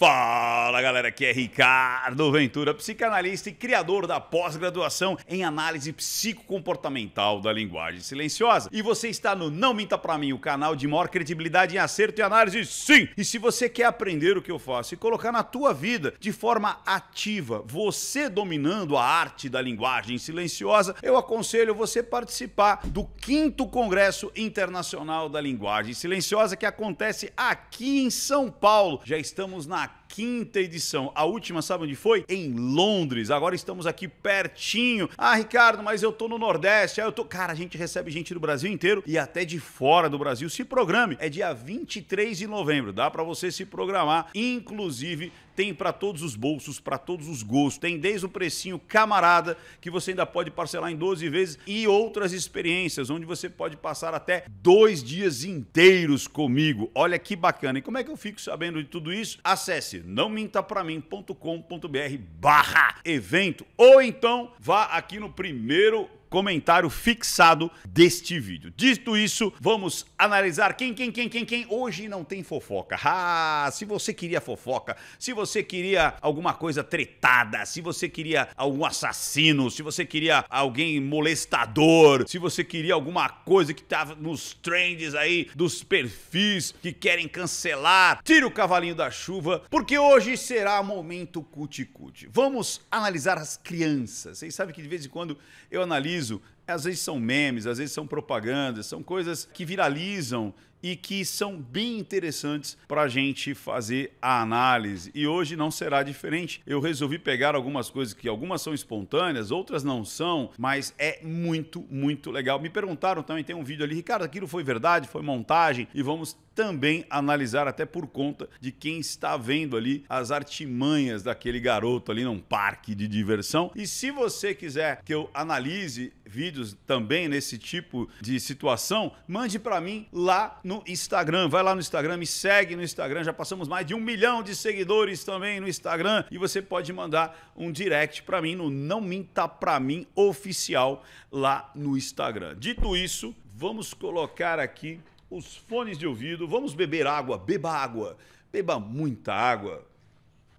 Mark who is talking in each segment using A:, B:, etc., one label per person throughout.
A: Fala galera, aqui é Ricardo Ventura, psicanalista e criador da pós-graduação em análise psicocomportamental da linguagem silenciosa. E você está no Não Minta Pra Mim, o canal de maior credibilidade em acerto e análise, sim! E se você quer aprender o que eu faço e colocar na tua vida de forma ativa, você dominando a arte da linguagem silenciosa, eu aconselho você participar do 5 Congresso Internacional da Linguagem Silenciosa que acontece aqui em São Paulo. Já estamos na not quinta edição. A última, sabe onde foi? Em Londres. Agora estamos aqui pertinho. Ah, Ricardo, mas eu tô no Nordeste. Ah, eu tô. Cara, a gente recebe gente do Brasil inteiro e até de fora do Brasil. Se programe. É dia 23 de novembro. Dá para você se programar. Inclusive, tem para todos os bolsos, para todos os gostos. Tem desde o precinho camarada, que você ainda pode parcelar em 12 vezes, e outras experiências, onde você pode passar até dois dias inteiros comigo. Olha que bacana. E como é que eu fico sabendo de tudo isso? Acesse não minta ponto br barra evento ou então vá aqui no primeiro comentário fixado deste vídeo. Dito isso, vamos analisar quem, quem, quem, quem, quem. Hoje não tem fofoca. Ah, se você queria fofoca, se você queria alguma coisa tretada, se você queria algum assassino, se você queria alguém molestador, se você queria alguma coisa que tava nos trends aí dos perfis que querem cancelar, tira o cavalinho da chuva, porque hoje será momento cuticute. Vamos analisar as crianças. Vocês sabem que de vez em quando eu analiso às vezes são memes, às vezes são propagandas, são coisas que viralizam e que são bem interessantes para a gente fazer a análise. E hoje não será diferente. Eu resolvi pegar algumas coisas que algumas são espontâneas, outras não são, mas é muito, muito legal. Me perguntaram também, tem um vídeo ali, Ricardo, aquilo foi verdade, foi montagem, e vamos também analisar até por conta de quem está vendo ali as artimanhas daquele garoto ali num parque de diversão. E se você quiser que eu analise vídeos também nesse tipo de situação, mande para mim lá no no Instagram. Vai lá no Instagram, me segue no Instagram. Já passamos mais de um milhão de seguidores também no Instagram. E você pode mandar um direct para mim no Não Minta Pra Mim Oficial lá no Instagram. Dito isso, vamos colocar aqui os fones de ouvido. Vamos beber água. Beba água. Beba muita água.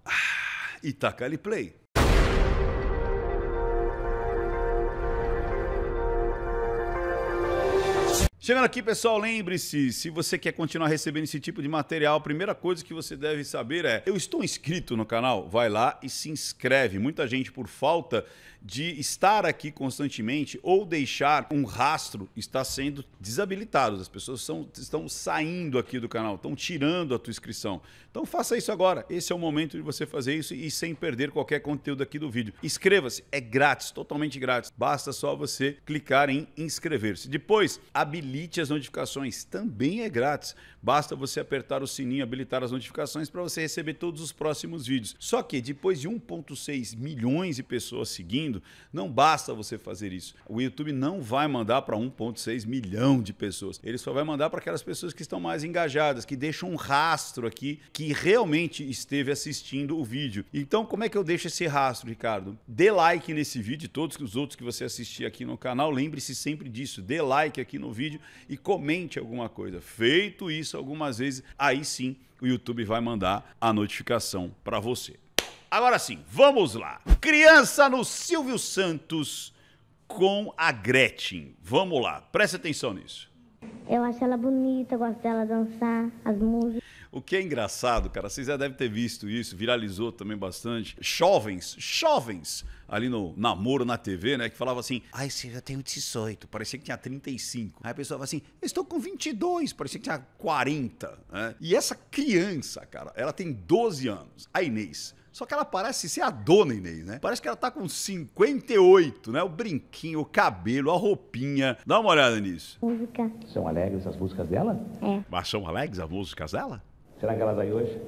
A: Ah, e taca ali play. Chegando aqui, pessoal, lembre-se, se você quer continuar recebendo esse tipo de material, a primeira coisa que você deve saber é: eu estou inscrito no canal? Vai lá e se inscreve. Muita gente, por falta de estar aqui constantemente ou deixar um rastro, está sendo desabilitado. As pessoas são, estão saindo aqui do canal, estão tirando a tua inscrição. Então faça isso agora. Esse é o momento de você fazer isso e sem perder qualquer conteúdo aqui do vídeo. Inscreva-se, é grátis, totalmente grátis. Basta só você clicar em inscrever-se. Depois, habilite habilite as notificações. Também é grátis. Basta você apertar o sininho, habilitar as notificações para você receber todos os próximos vídeos. Só que depois de 1,6 milhões de pessoas seguindo, não basta você fazer isso. O YouTube não vai mandar para 1,6 milhão de pessoas. Ele só vai mandar para aquelas pessoas que estão mais engajadas, que deixam um rastro aqui que realmente esteve assistindo o vídeo. Então, como é que eu deixo esse rastro, Ricardo? Dê like nesse vídeo todos os outros que você assistir aqui no canal. Lembre-se sempre disso. Dê like aqui no vídeo e comente alguma coisa. Feito isso algumas vezes, aí sim o YouTube vai mandar a notificação para você. Agora sim, vamos lá. Criança no Silvio Santos com a Gretchen. Vamos lá, preste atenção nisso.
B: Eu acho ela bonita, gosto dela dançar, as músicas.
A: O que é engraçado, cara, vocês já devem ter visto isso, viralizou também bastante. Jovens, jovens, ali no namoro na TV, né, que falava assim: ai, você já tem 18, parecia que tinha 35. Aí a pessoa falava assim: estou com 22, parecia que tinha 40. Né? E essa criança, cara, ela tem 12 anos, a Inês. Só que ela parece ser a dona Inês, né? Parece que ela tá com 58, né? O brinquinho, o cabelo, a roupinha. Dá uma olhada nisso. Música. São alegres as músicas dela? É. Mas são alegres as músicas dela? Será que ela vai hoje?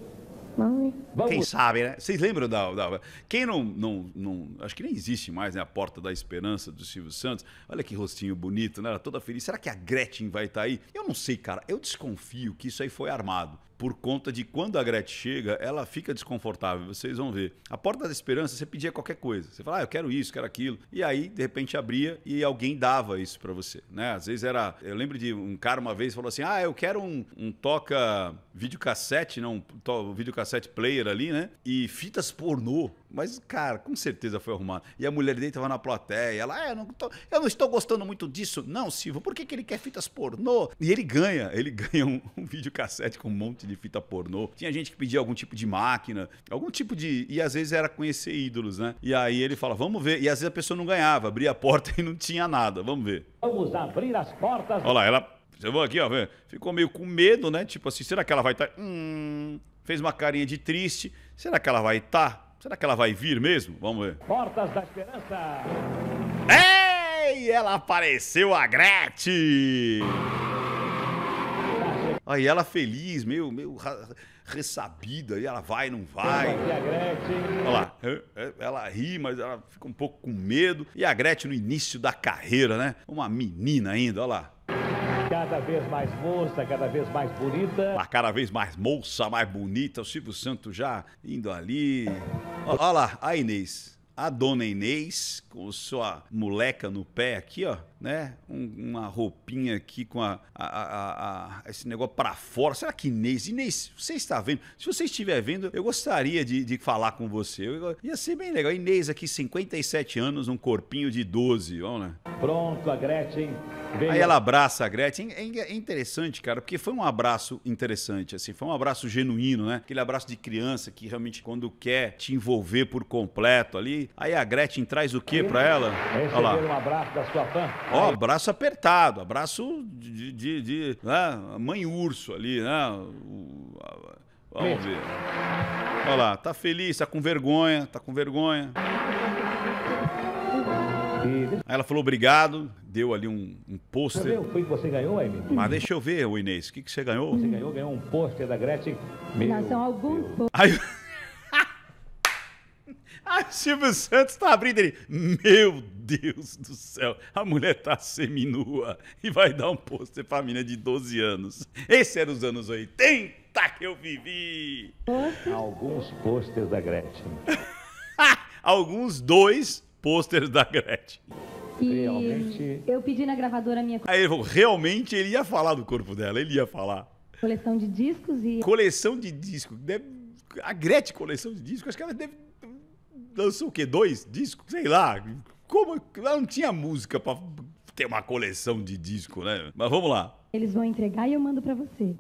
A: Vamos. Quem sabe, né? Vocês lembram da. da quem não, não, não. Acho que nem existe mais, né? A Porta da Esperança do Silvio Santos. Olha que rostinho bonito, né? Ela toda feliz. Será que a Gretchen vai estar tá aí? Eu não sei, cara. Eu desconfio que isso aí foi armado por conta de quando a Gretchen chega, ela fica desconfortável, vocês vão ver. A porta da esperança, você pedia qualquer coisa. Você falava, ah, eu quero isso, quero aquilo. E aí, de repente, abria e alguém dava isso para você, né? Às vezes era... Eu lembro de um cara uma vez falou assim, ah, eu quero um, um toca videocassete, não, um videocassete player ali, né? E fitas pornô. Mas, cara, com certeza foi arrumado. E a mulher dele estava na plateia. Ela, é, eu não, tô, eu não estou gostando muito disso. Não, Silva, por que, que ele quer fitas pornô? E ele ganha, ele ganha um, um videocassete com um monte de fita pornô. Tinha gente que pedia algum tipo de máquina, algum tipo de. E às vezes era conhecer ídolos, né? E aí ele fala, vamos ver. E às vezes a pessoa não ganhava, abria a porta e não tinha nada. Vamos ver. Vamos abrir as portas. Olha lá, ela. Você vai aqui, ó, ficou meio com medo, né? Tipo assim, será que ela vai estar. Tá... Hum, fez uma carinha de triste. Será que ela vai estar? Tá? Será que ela vai vir mesmo? Vamos ver. Portas
B: da Esperança.
A: Ei, ela apareceu a Gretchen. Aí ela feliz, meio, meio ressabida, e ela vai, não vai. Olha lá, é, é, ela ri, mas ela fica um pouco com medo. E a Gretchen no início da carreira, né? Uma menina ainda, olha lá cada vez mais moça, cada vez mais bonita. Ah, cada vez mais moça, mais bonita. O Silvio Santos já indo ali. Olha lá, a Inês. A dona Inês, com sua moleca no pé aqui, ó né? Um, uma roupinha aqui com a, a, a, a esse negócio para fora. Será que Inês? Inês, você está vendo? Se você estiver vendo, eu gostaria de, de falar com você. Eu, ia ser bem legal. Inês aqui, 57 anos, um corpinho de 12. Vamos lá. Pronto, a Gretchen. Veio. Aí ela abraça a Gretchen. É, é interessante, cara, porque foi um abraço interessante, assim, foi um abraço genuíno, né? Aquele abraço de criança que realmente quando quer te envolver por completo ali. Aí a Gretchen traz o que para ela? Olha lá. um abraço da sua fã, Ó, oh, apertado, abraço de, de, de né? mãe urso ali, né? O, vamos ver. Olha lá, tá feliz, tá com vergonha, tá com vergonha. Aí ela falou obrigado, deu ali um, um pôster. O que você ganhou, Amy? Mas deixa eu ver, o Inês, o que, que você ganhou? Você ganhou, ganhou um pôster da Gretchen. Meu, Não, são alguns pôster o Silvio Santos tá abrindo ele. Meu Deus do céu, a mulher tá seminua e vai dar um pôster pra menina de 12 anos. Esse era os anos 80 que eu vivi. Alguns pôsteres da Gretchen. Alguns dois pôsteres da Gretchen.
B: realmente. Eu pedi na gravadora minha.
A: Aí ele falou, realmente ele ia falar do corpo dela, ele ia falar.
B: Coleção de discos e.
A: Coleção de disco. Deve... A Gretchen coleção de discos, acho que ela deve lançou o quê? Dois discos? Sei lá. Como. Lá não tinha música pra ter uma coleção de disco, né? Mas vamos lá.
B: Eles vão entregar e eu mando para você.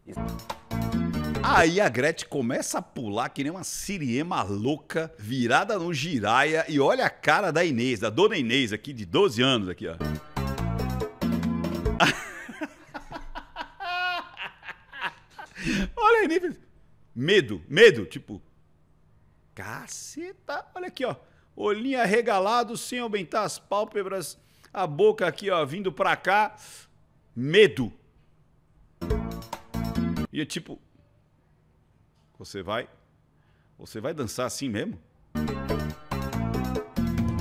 B: Aí
A: a Gretchen começa a pular que nem uma siriema louca, virada no giraia, e olha a cara da Inês, da dona Inês aqui, de 12 anos aqui, ó. olha a Inês. Medo, medo, tipo, Caceta! Olha aqui, ó. Olhinho arregalado, sem aumentar as pálpebras, a boca aqui, ó, vindo pra cá. Medo. E é tipo. Você vai. Você vai dançar assim mesmo?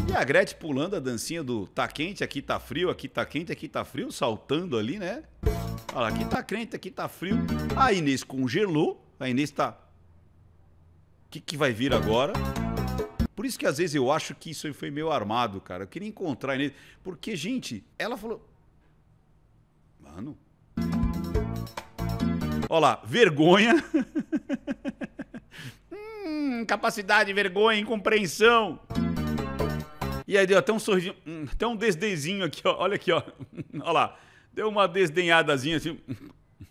A: E a Gretchen pulando a dancinha do tá quente, aqui tá frio, aqui tá quente, aqui tá frio, saltando ali, né? Olha lá, aqui tá quente, aqui tá frio. A Inês congelou, a Inês tá que, que vai vir agora. Por isso que às vezes eu acho que isso foi meio armado, cara. Eu queria encontrar ele. Porque, gente, ela falou. Mano. Olha lá, vergonha.
B: hum,
A: capacidade, vergonha, incompreensão. E aí deu até um sorrisinho, hum, até um desdenzinho aqui, ó. Olha aqui, ó. Olha lá. Deu uma desdenhadazinha assim.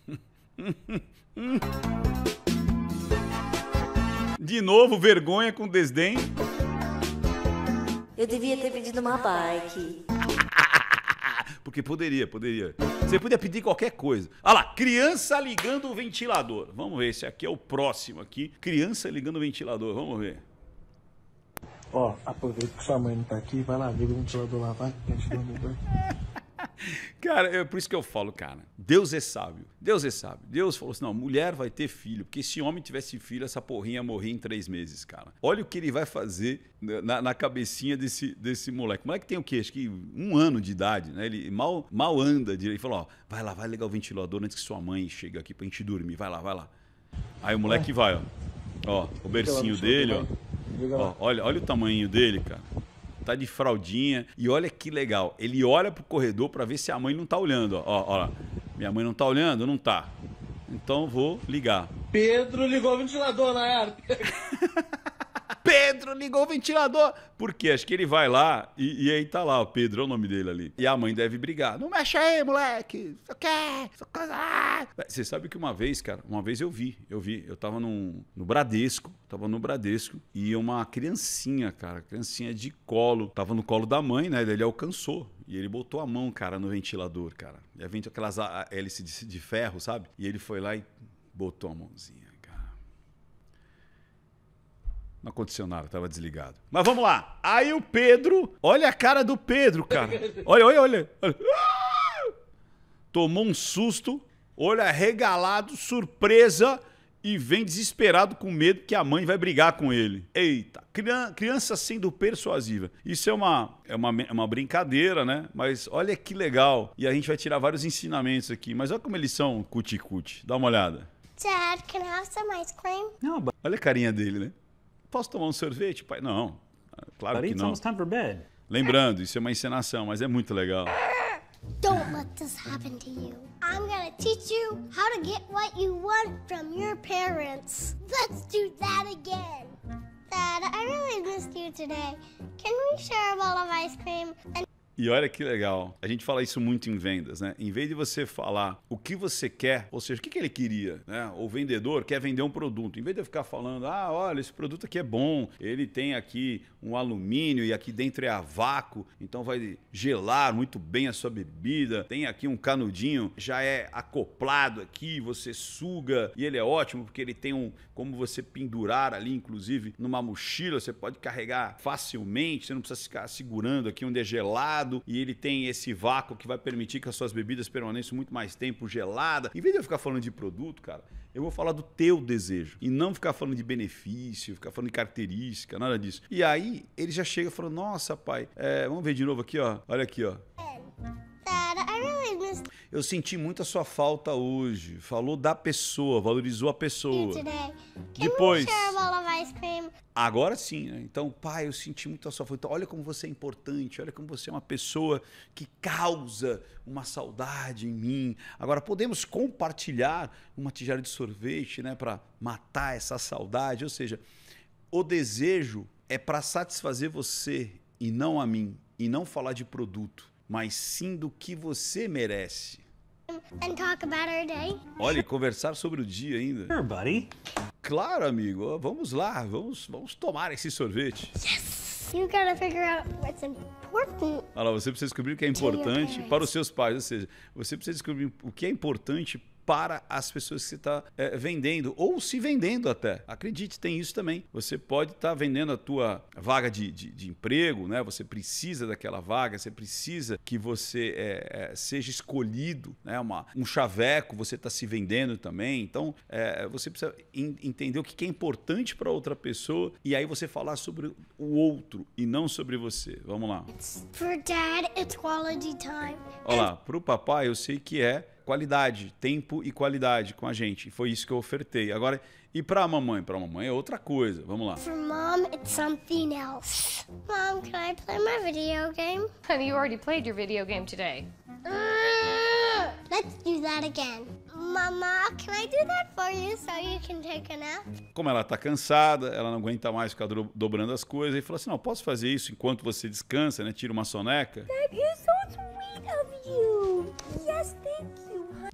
A: novo vergonha com desdém.
B: Eu devia ter pedido uma bike.
A: Porque poderia, poderia. Você podia pedir qualquer coisa. Olha ah lá, criança ligando o ventilador. Vamos ver, esse aqui é o próximo aqui. Criança ligando o ventilador, vamos ver.
B: Ó, aproveita que sua mãe não tá aqui, vai lá, liga o ventilador lá, vai, que a gente
A: Cara, é por isso que eu falo, cara. Deus é sábio. Deus é sábio. Deus falou assim: não, mulher vai ter filho. Porque se homem tivesse filho, essa porrinha morria em três meses, cara. Olha o que ele vai fazer na, na cabecinha desse, desse moleque. O moleque tem o quê? Acho que um ano de idade, né? Ele mal, mal anda direito. Ele falou: ó, vai lá, vai ligar o ventilador antes que sua mãe chegue aqui pra gente dormir. Vai lá, vai lá. Aí o moleque é. vai, ó. Ó, o bercinho dele, ó. ó olha, olha o tamanho dele, cara tá de fraldinha. E olha que legal, ele olha pro corredor para ver se a mãe não tá olhando. Ó, ó, lá. minha mãe não tá olhando? Não tá. Então vou ligar. Pedro ligou o ventilador na
B: época.
A: Pedro ligou o ventilador. Porque acho que ele vai lá e, e aí tá lá, o Pedro é o nome dele ali. E a mãe deve brigar. Não mexe aí, moleque. Isso aqui, é, isso é coisa. Você sabe que uma vez, cara, uma vez eu vi, eu vi, eu tava num, no Bradesco, tava no Bradesco e uma criancinha, cara, criancinha de colo, tava no colo da mãe, né? Ele alcançou e ele botou a mão, cara, no ventilador, cara. E a vento aquelas hélices de, de ferro, sabe? E ele foi lá e botou a mãozinha. Não aconteceu nada, tava desligado. Mas vamos lá. Aí o Pedro. Olha a cara do Pedro, cara. Olha, olha, olha. Tomou um susto, Olha arregalado, surpresa e vem desesperado com medo que a mãe vai brigar com ele. Eita, criança sendo persuasiva. Isso é uma, é uma, é uma brincadeira, né? Mas olha que legal. E a gente vai tirar vários ensinamentos aqui. Mas olha como eles são cuti-cuti. Dá uma olhada.
B: Dad, can I have some ice cream?
A: Não, olha a carinha dele, né? posso tomar um sorvete, pai? Não, claro que não. Lembrando, isso é uma encenação, mas é muito legal.
B: Don't let this happen to you. I'm gonna teach you how to get what you want from your parents. Let's do that again. Dad, I really missed you today. Can we share a bowl of ice cream? And
A: e olha que legal. A gente fala isso muito em vendas, né? Em vez de você falar o que você quer, ou seja, o que, ele queria, né? O vendedor quer vender um produto. Em vez de eu ficar falando, ah, olha, esse produto aqui é bom, ele tem aqui um alumínio e aqui dentro é a vácuo, então vai gelar muito bem a sua bebida. Tem aqui um canudinho, já é acoplado aqui, você suga e ele é ótimo porque ele tem um como você pendurar ali, inclusive numa mochila, você pode carregar facilmente, você não precisa ficar segurando aqui onde é gelado gelado e ele tem esse vácuo que vai permitir que as suas bebidas permaneçam muito mais tempo gelada. Em vez de eu ficar falando de produto, cara, eu vou falar do teu desejo e não ficar falando de benefício, ficar falando de característica, nada disso. E aí ele já chega falando: Nossa, pai, é, vamos ver de novo aqui, ó. Olha aqui, ó. É. Eu senti muito a sua falta hoje. Falou da pessoa, valorizou a pessoa. Depois. Agora sim, né? Então, pai, eu senti muito a sua falta. olha como você é importante, olha como você é uma pessoa que causa uma saudade em mim. Agora, podemos compartilhar uma tigela de sorvete, né, para matar essa saudade? Ou seja, o desejo é para satisfazer você e não a mim, e não falar de produto mas sim do que você merece.
B: And talk about our day.
A: Olha, e conversar sobre o dia ainda. Sure, buddy. Claro, amigo. Vamos lá, vamos, vamos tomar esse sorvete.
B: Yes! You gotta figure out what's important.
A: Olha lá, você precisa descobrir o que é importante para os seus pais. Ou seja, você precisa descobrir o que é importante para as pessoas que você está é, eh, vendendo ou se vendendo até. Acredite, tem isso também. Você pode estar tá vendendo a tua vaga de, de, de, emprego, né? Você precisa daquela vaga, você precisa que você é, seja escolhido, né? Uma, um chaveco, você está se vendendo também. Então, é, você precisa in, entender o que é importante para outra pessoa e aí você falar sobre o outro e não sobre você. Vamos lá.
B: for dad, it's quality time.
A: lá, para o papai eu sei que é qualidade, tempo e qualidade com a gente. E foi isso que eu ofertei. Agora, e para a mamãe? Para a mamãe é outra coisa. Vamos lá.
B: For mom, it's something else. Mom, can I play my video game? Honey, you already played your video game today. Ah, let's do that again. Mama, can I do that for you so you can take a nap?
A: Como ela tá cansada, ela não aguenta mais ficar dobrando as coisas e falou assim: "Não, posso fazer isso enquanto você descansa, né? Tira uma soneca."
B: That is so sweet of you. Yes, thank you.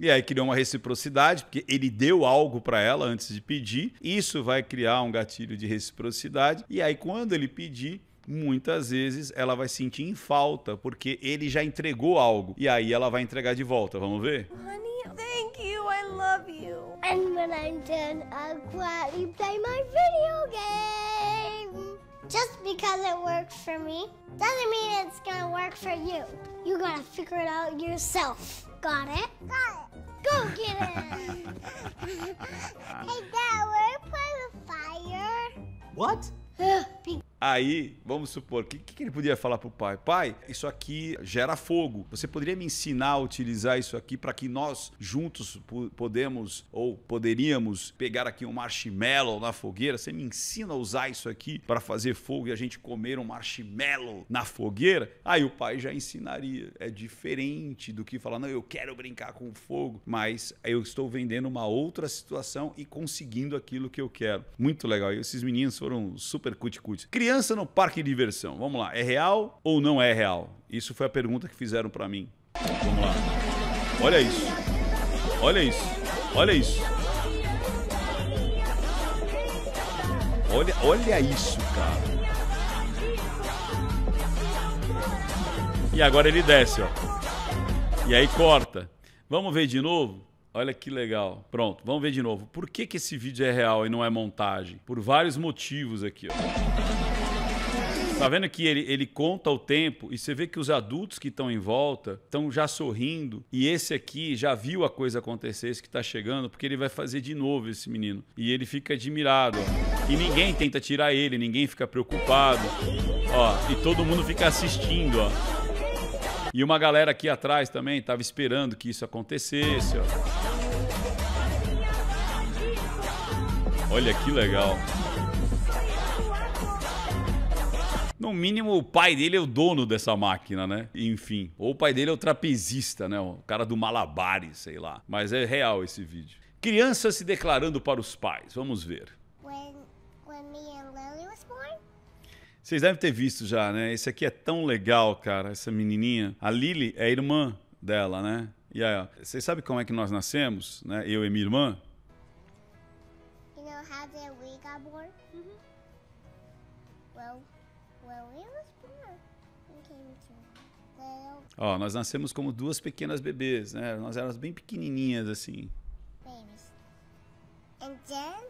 A: E aí criou uma reciprocidade, porque ele deu algo para ela antes de pedir. Isso vai criar um gatilho de reciprocidade. E aí, quando ele pedir, muitas vezes ela vai sentir em falta, porque ele já entregou algo. E aí ela vai entregar de volta. Vamos ver? Honey,
B: thank you. I love you. And when I'm done, I'll quietly play my video game. Just because it worked for me doesn't mean it's gonna work for you. You gotta figure it out yourself. Got it? Got it. Go get it. hey, Dad, we're playing with fire. What?
A: Aí, vamos supor, o que, que, ele podia falar para o pai? Pai, isso aqui gera fogo. Você poderia me ensinar a utilizar isso aqui para que nós juntos podemos ou poderíamos pegar aqui um marshmallow na fogueira? Você me ensina a usar isso aqui para fazer fogo e a gente comer um marshmallow na fogueira? Aí o pai já ensinaria. É diferente do que falar, não, eu quero brincar com fogo, mas eu estou vendendo uma outra situação e conseguindo aquilo que eu quero. Muito legal. E esses meninos foram super cuticutes. Criança criança no parque de diversão, vamos lá, é real ou não é real? Isso foi a pergunta que fizeram para mim. Vamos lá. Olha isso. Olha isso. Olha isso. Olha, olha isso, cara. E agora ele desce, ó. E aí corta. Vamos ver de novo? Olha que legal. Pronto, vamos ver de novo. Por que, que esse vídeo é real e não é montagem? Por vários motivos aqui, ó. Tá vendo que ele, ele conta o tempo e você vê que os adultos que estão em volta estão já sorrindo e esse aqui já viu a coisa acontecer, esse que está chegando, porque ele vai fazer de novo esse menino. E ele fica admirado. Ó. E ninguém tenta tirar ele, ninguém fica preocupado. Ó, e todo mundo fica assistindo, ó. E uma galera aqui atrás também tava esperando que isso acontecesse, ó. Olha que legal. No mínimo, o pai dele é o dono dessa máquina, né? Enfim. Ou o pai dele é o trapezista, né? O cara do Malabares, sei lá. Mas é real esse vídeo. Criança se declarando para os pais. Vamos ver. Vocês devem ter visto já, né? Esse aqui é tão legal, cara. Essa menininha. A Lily é a irmã dela, né? E aí, ó. Vocês sabem como é que nós nascemos, né? Eu e minha irmã? You know how we got born? Mm Well... Ó, nós nascemos como duas pequenas bebês, né? Nós éramos bem pequenininhas assim.
B: Babies. And then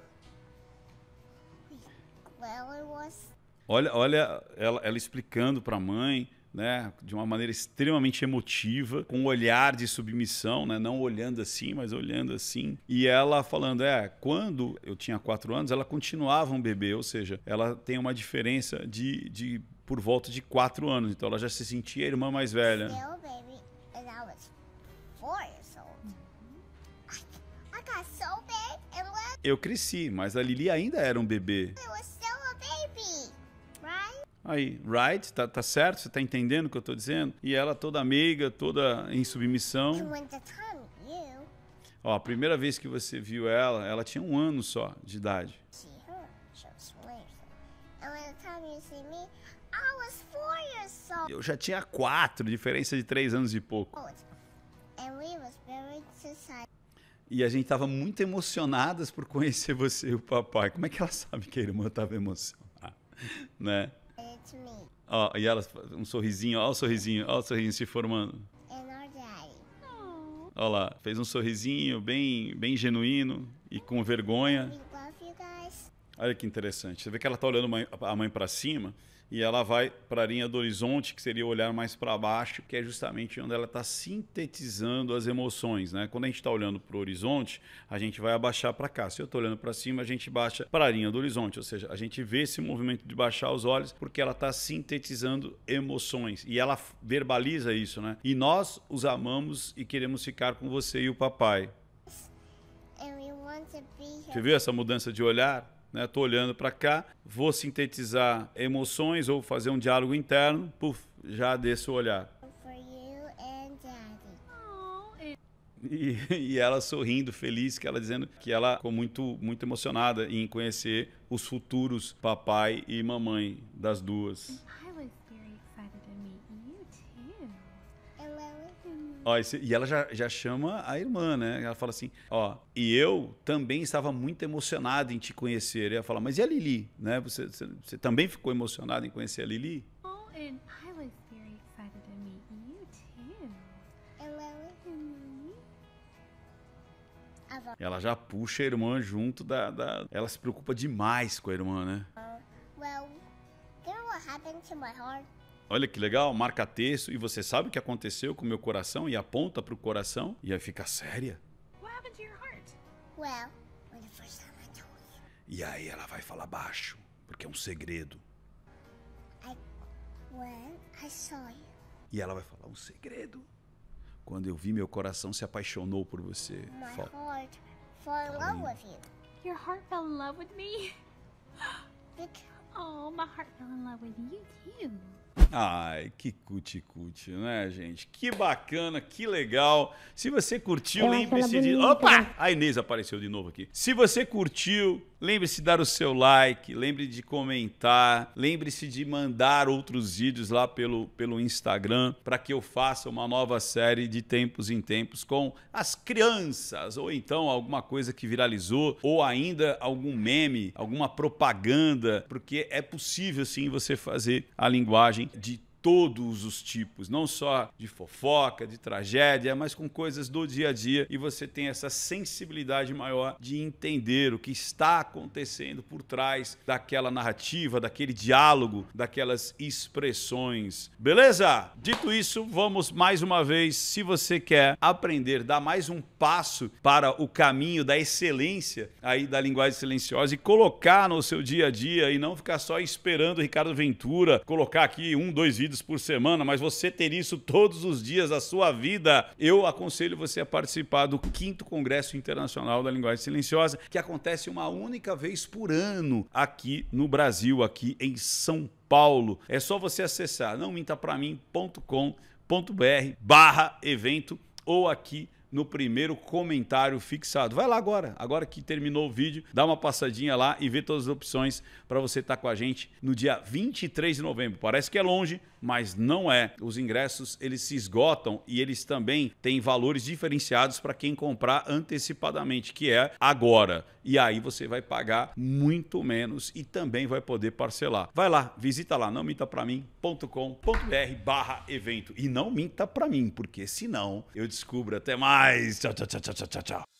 B: well, it was...
A: Olha, olha ela, ela explicando para a mãe né, de uma maneira extremamente emotiva, com um olhar de submissão, né, não olhando assim, mas olhando assim. E ela falando, é, quando eu tinha quatro anos, ela continuava um bebê, ou seja, ela tem uma diferença de, de por volta de quatro anos, então ela já se sentia a irmã mais velha. Uhum. Eu cresci, mas a Lili ainda era um bebê. Aí, right, tá, tá certo? Você tá entendendo o que eu tô dizendo? E ela toda amiga, toda em submissão. Ó, a primeira vez que você viu ela, ela tinha um ano só de idade. Eu já tinha quatro, diferença de três anos e pouco.
B: Oh,
A: e a gente estava muito emocionadas por conhecer você e o papai. Como é que ela sabe que a irmã estava emocionada? né? Ó, e ela um sorrisinho, ó o sorrisinho, ó o sorrisinho se formando. É Olha lá, fez um sorrisinho bem, bem genuíno e com vergonha. Olha que interessante. Você vê que ela tá olhando a mãe para cima e ela vai para a linha do horizonte, que seria olhar mais para baixo, que é justamente onde ela está sintetizando as emoções. Né? Quando a gente está olhando para o horizonte, a gente vai abaixar para cá. Se eu estou olhando para cima, a gente baixa para a linha do horizonte, ou seja, a gente vê esse movimento de baixar os olhos porque ela está sintetizando emoções e ela verbaliza isso. Né? E nós os amamos e queremos ficar com você e o papai. Você viu essa mudança de olhar? né? Tô olhando para cá, vou sintetizar emoções ou fazer um diálogo interno, puf, já desço o olhar. E, e, ela sorrindo, feliz, que ela dizendo que ela ficou muito, muito emocionada em conhecer os futuros papai e mamãe das duas. Ó, e ela já, já chama a irmã, né? Ela fala assim: ó, e eu também estava muito emocionada em te conhecer. E ela fala: mas e a Lili? Né? Você, você, você também ficou emocionada em conhecer a Lili? Lili. Oh, é ela já puxa a irmã junto da, da. Ela se preocupa demais com a irmã, né?
B: Uh, well, you know what happened to my heart?
A: olha que legal, marca texto, e você sabe o que aconteceu com o meu coração e aponta para o coração e aí fica séria. Well, e aí ela vai falar baixo, porque é um segredo. e ela vai falar um
B: segredo.
A: Quando eu vi meu coração se apaixonou por você. My
B: Fal heart fell in tá love with you. Your heart fell in love with me? Because... Oh, my heart fell in love with you
A: too. Ai, que cuti-cuti, né, gente? Que bacana, que legal. Se você curtiu, lembre-se é de. Opa! A Inês apareceu de novo aqui. Se você curtiu, lembre-se de dar o seu like, lembre de comentar, lembre-se de mandar outros vídeos lá pelo, pelo Instagram para que eu faça uma nova série de tempos em tempos com as crianças, ou então alguma coisa que viralizou, ou ainda algum meme, alguma propaganda, porque é possível sim você fazer a linguagem de todos os tipos, não só de fofoca, de tragédia, mas com coisas do dia a dia e você tem essa sensibilidade maior de entender o que está acontecendo por trás daquela narrativa, daquele diálogo, daquelas expressões. Beleza? Dito isso, vamos mais uma vez, se você quer aprender, dar mais um passo para o caminho da excelência aí da linguagem silenciosa e colocar no seu dia a dia e não ficar só esperando o Ricardo Ventura colocar aqui um, dois vídeos vídeos por semana, mas você ter isso todos os dias da sua vida, eu aconselho você a participar do 5 Congresso Internacional da Linguagem Silenciosa, que acontece uma única vez por ano aqui no Brasil, aqui em São Paulo. É só você acessar não barra evento ou aqui no primeiro comentário fixado. Vai lá agora, agora que terminou o vídeo, dá uma passadinha lá e vê todas as opções para você estar tá com a gente no dia 23 de novembro. Parece que é longe, mas não é. Os ingressos, eles se esgotam e eles também têm valores diferenciados para quem comprar antecipadamente, que é agora. E aí você vai pagar muito menos e também vai poder parcelar. Vai lá, visita lá não minta para mim.com.br/evento e não minta para mim, porque senão eu descubro até mais guys. Cha, cha, cha, cha, cha, cha.